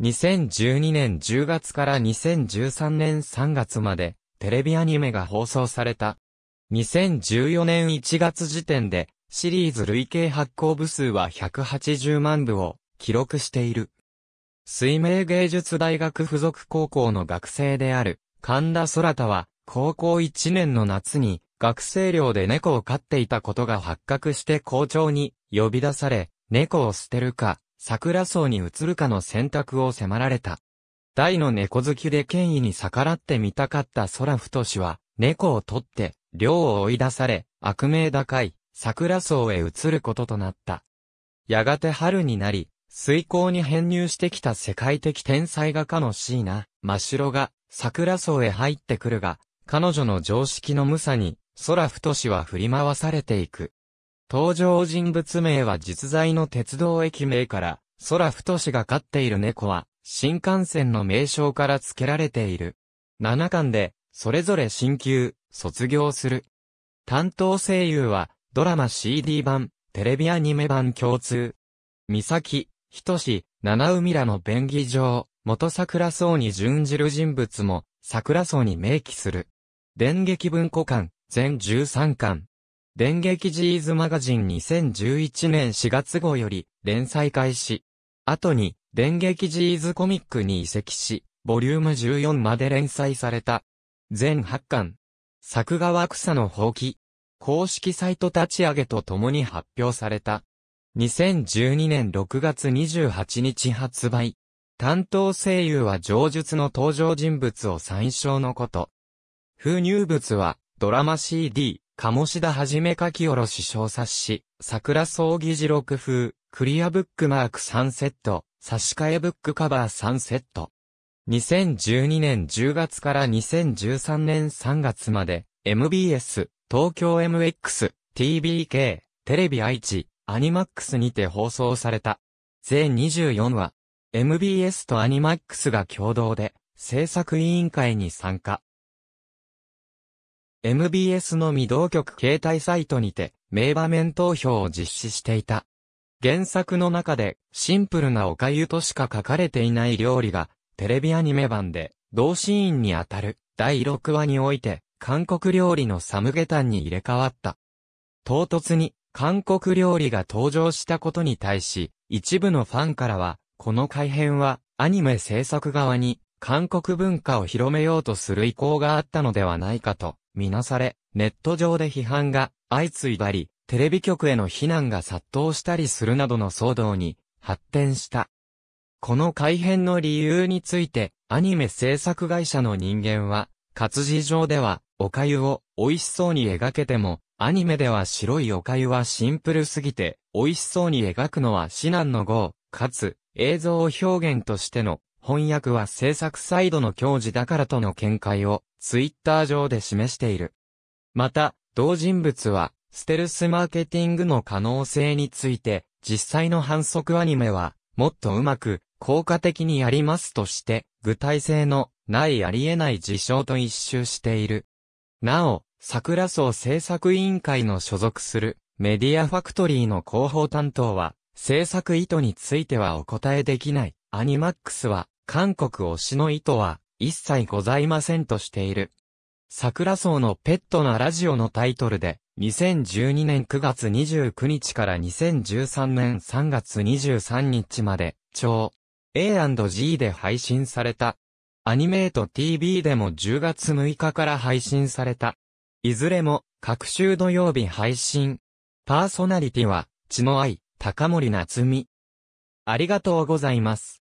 2012年10月から2013年3月まで、テレビアニメが放送された。2014年1月時点で、シリーズ累計発行部数は180万部を記録している。水明芸術大学附属高校の学生である神田空太は、高校1年の夏に学生寮で猫を飼っていたことが発覚して校長に呼び出され、猫を捨てるか、桜草に移るかの選択を迫られた。大の猫好きで権威に逆らってみたかったソラフト氏は、猫を取って、寮を追い出され、悪名高い、桜草へ移ることとなった。やがて春になり、水耕に編入してきた世界的天才画家の椎名、真白が、桜草へ入ってくるが、彼女の常識の無さに、ソラフト氏は振り回されていく。登場人物名は実在の鉄道駅名から、空太氏が飼っている猫は、新幹線の名称から付けられている。七巻で、それぞれ新旧、卒業する。担当声優は、ドラマ CD 版、テレビアニメ版共通。三崎、人志、七海らの便宜上、元桜草に準じる人物も、桜草に明記する。電撃文庫館、全13巻。電撃ジーズマガジン2011年4月号より連載開始。後に、電撃ジーズコミックに移籍し、ボリューム14まで連載された。全8巻。作画は草の放棄。公式サイト立ち上げとともに発表された。2012年6月28日発売。担当声優は上述の登場人物を参照のこと。封入物はドラマ CD、鴨志田はじめ書き下ろし小冊子、桜葬儀時録風、クリアブックマーク3セット、差し替えブックカバー3セット。2012年10月から2013年3月まで、MBS、東京 MX、TBK、テレビ愛知、アニマックスにて放送された。全24話。MBS とアニマックスが共同で、制作委員会に参加。MBS の未同局携帯サイトにて、名場面投票を実施していた。原作の中で、シンプルなおかゆとしか書かれていない料理が、テレビアニメ版で、同シーンにあたる、第6話において、韓国料理のサムゲタンに入れ替わった。唐突に、韓国料理が登場したことに対し、一部のファンからは、この改編は、アニメ制作側に、韓国文化を広めようとする意向があったのではないかと、みなされ、ネット上で批判が相次いだり、テレビ局への非難が殺到したりするなどの騒動に発展した。この改変の理由について、アニメ制作会社の人間は、活字上では、おかゆを美味しそうに描けても、アニメでは白いおかゆはシンプルすぎて、美味しそうに描くのは至難の号、かつ、映像を表現としての翻訳は制作サイドの教授だからとの見解を、ツイッター上で示している。また、同人物は、ステルスマーケティングの可能性について、実際の反則アニメは、もっとうまく、効果的にやりますとして、具体性のないありえない事象と一周している。なお、桜草制作委員会の所属するメディアファクトリーの広報担当は、制作意図についてはお答えできない。アニマックスは韓国推しの意図は一切ございませんとしている。桜草のペットなラジオのタイトルで、2012年9月29日から2013年3月23日まで、超 A&G で配信された。アニメート TV でも10月6日から配信された。いずれも、各週土曜日配信。パーソナリティは、血の愛、高森夏美。ありがとうございます。